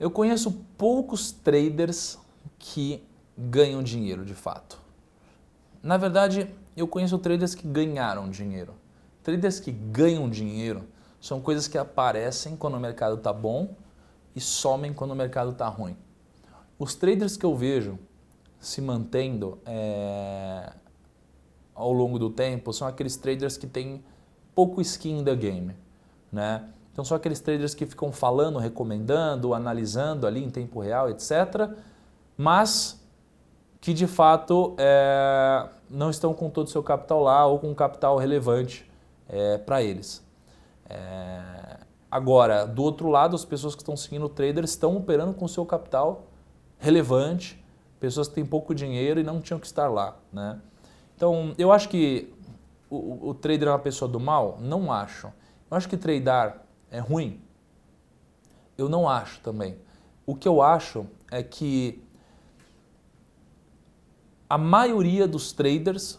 Eu conheço poucos traders que ganham dinheiro de fato. Na verdade, eu conheço traders que ganharam dinheiro. Traders que ganham dinheiro são coisas que aparecem quando o mercado está bom e somem quando o mercado está ruim. Os traders que eu vejo se mantendo é, ao longo do tempo são aqueles traders que têm pouco skin in the game. Né? Então, são aqueles traders que ficam falando, recomendando, analisando ali em tempo real, etc., mas que de fato é, não estão com todo o seu capital lá ou com um capital relevante é, para eles. É, agora, do outro lado, as pessoas que estão seguindo o trader estão operando com seu capital relevante, pessoas que têm pouco dinheiro e não tinham que estar lá. Né? Então, eu acho que o, o trader é uma pessoa do mal? Não acho. Eu acho que tradar é ruim? Eu não acho também. O que eu acho é que a maioria dos traders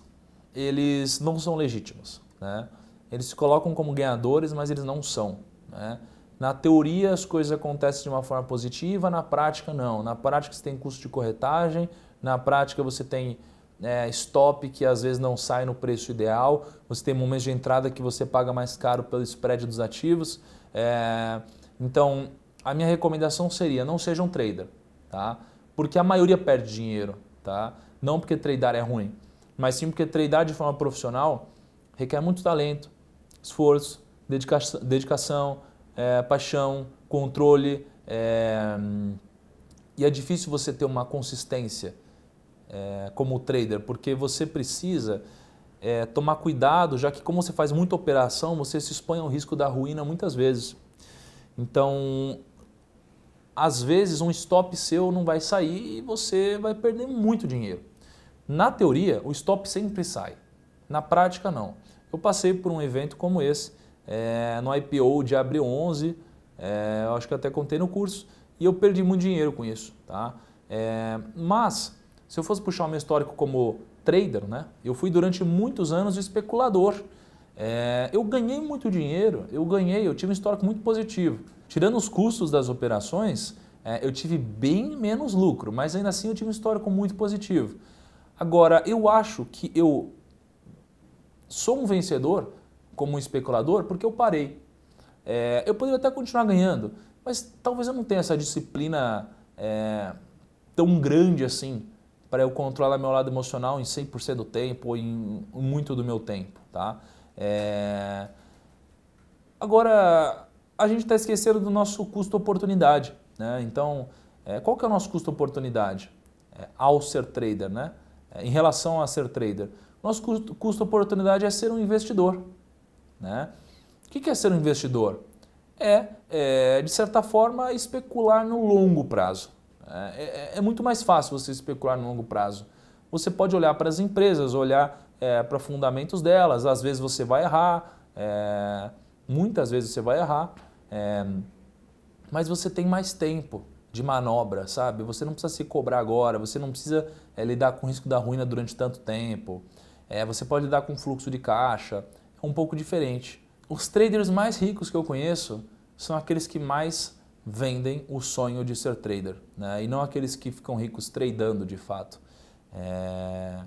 eles não são legítimos, né? Eles se colocam como ganhadores, mas eles não são, né? Na teoria as coisas acontecem de uma forma positiva, na prática não. Na prática você tem custo de corretagem, na prática você tem é, stop que às vezes não sai no preço ideal, você tem momentos de entrada que você paga mais caro pelo spread dos ativos. É, então, a minha recomendação seria não seja um trader, tá? Porque a maioria perde dinheiro, tá? Não porque tradar é ruim, mas sim porque tradar de forma profissional requer muito talento, esforço, dedica dedicação, é, paixão, controle. É, e é difícil você ter uma consistência é, como trader, porque você precisa é, tomar cuidado, já que como você faz muita operação, você se expõe ao risco da ruína muitas vezes. Então, às vezes um stop seu não vai sair e você vai perder muito dinheiro. Na teoria, o stop sempre sai. Na prática, não. Eu passei por um evento como esse, é, no IPO de abril 11, é, eu acho que até contei no curso, e eu perdi muito dinheiro com isso. Tá? É, mas, se eu fosse puxar o meu histórico como trader, né? Eu fui durante muitos anos especulador. É, eu ganhei muito dinheiro, eu ganhei, eu tive um histórico muito positivo. Tirando os custos das operações, é, eu tive bem menos lucro, mas ainda assim eu tive um histórico muito positivo. Agora, eu acho que eu sou um vencedor como um especulador porque eu parei. É, eu poderia até continuar ganhando, mas talvez eu não tenha essa disciplina é, tão grande assim para eu controlar meu lado emocional em 100% do tempo ou em muito do meu tempo, tá? É... Agora, a gente está esquecendo do nosso custo-oportunidade, né? Então, é, qual que é o nosso custo-oportunidade é, eh, ao ser trader, né? em relação a ser trader? Nosso custo-oportunidade é ser um investidor, né? O que é ser um investidor? É, é, de certa forma, especular no longo prazo. É, é, é, muito mais fácil você especular no longo prazo. Você pode olhar para as empresas, olhar é, para fundamentos delas. Às vezes você vai errar, é, muitas vezes você vai errar, é, mas você tem mais tempo de manobra, sabe? Você não precisa se cobrar agora, você não precisa é, lidar com o risco da ruína durante tanto tempo. você pode lidar com fluxo de caixa, é um pouco diferente. Os traders mais ricos que eu conheço são aqueles que mais vendem o sonho de ser trader, né? e não aqueles que ficam ricos tradando de fato. É...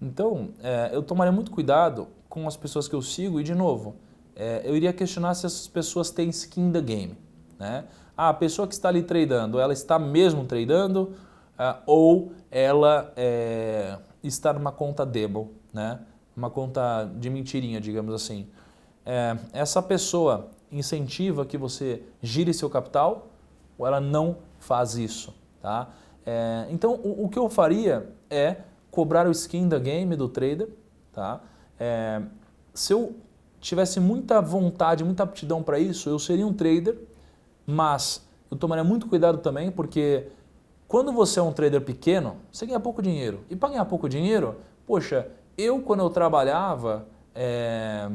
Então, é, eu tomaria muito cuidado com as pessoas que eu sigo, e de novo, é, eu iria questionar se essas pessoas têm skin da the game. Né? Ah, a pessoa que está ali tradando, ela está mesmo tradando ah, ou ela é, está numa conta demo, né? uma conta de mentirinha, digamos assim. É, essa pessoa incentiva que você gire seu capital ou ela não faz isso, tá? É, então, o, o, que eu faria é cobrar o skin da game do trader, tá? É, se eu tivesse muita vontade, muita aptidão para isso, eu seria um trader, mas eu tomaria muito cuidado também, porque quando você é um trader pequeno, você ganha pouco dinheiro. E para ganhar pouco dinheiro, poxa, eu quando eu trabalhava, é,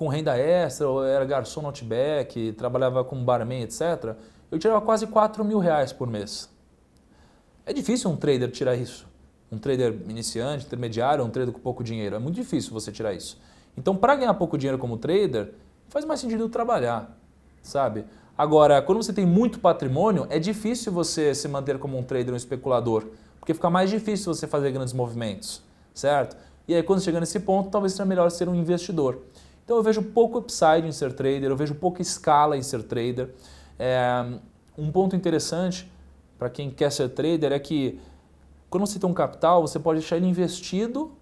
com renda extra, ou era garçom no Outback, trabalhava como barman, etc., eu tirava quase 4 mil reais por mês. É difícil um trader tirar isso. Um trader iniciante, intermediário, um trader com pouco dinheiro. É muito difícil você tirar isso. Então, para ganhar pouco dinheiro como trader, faz mais sentido trabalhar, sabe? Agora, quando você tem muito patrimônio, é difícil você se manter como um trader, um especulador, porque fica mais difícil você fazer grandes movimentos, certo? E aí, quando chega nesse ponto, talvez seja melhor ser um investidor. Então eu vejo pouco upside em ser trader, eu vejo pouca escala em ser trader. É, um ponto interessante para quem quer ser trader é que quando você tem um capital, você pode deixar ele investido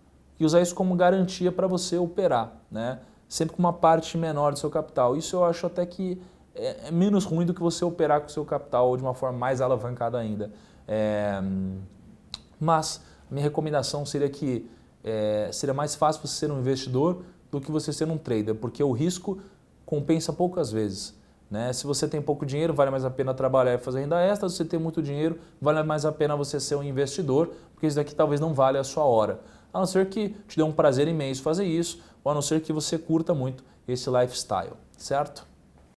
e usar isso como garantia para você operar, né? sempre com uma parte menor do seu capital. Isso eu acho até que é, é menos ruim do que você operar com o seu capital de uma forma mais alavancada ainda. É, mas minha recomendação seria que é, seria mais fácil você ser um investidor do que você ser um trader, porque o risco compensa poucas vezes. Né? Se você tem pouco dinheiro, vale mais a pena trabalhar e fazer renda extra. Se você tem muito dinheiro, vale mais a pena você ser um investidor, porque isso daqui talvez não vale a sua hora. A não ser que te dê um prazer imenso fazer isso, ou a não ser que você curta muito esse lifestyle, certo?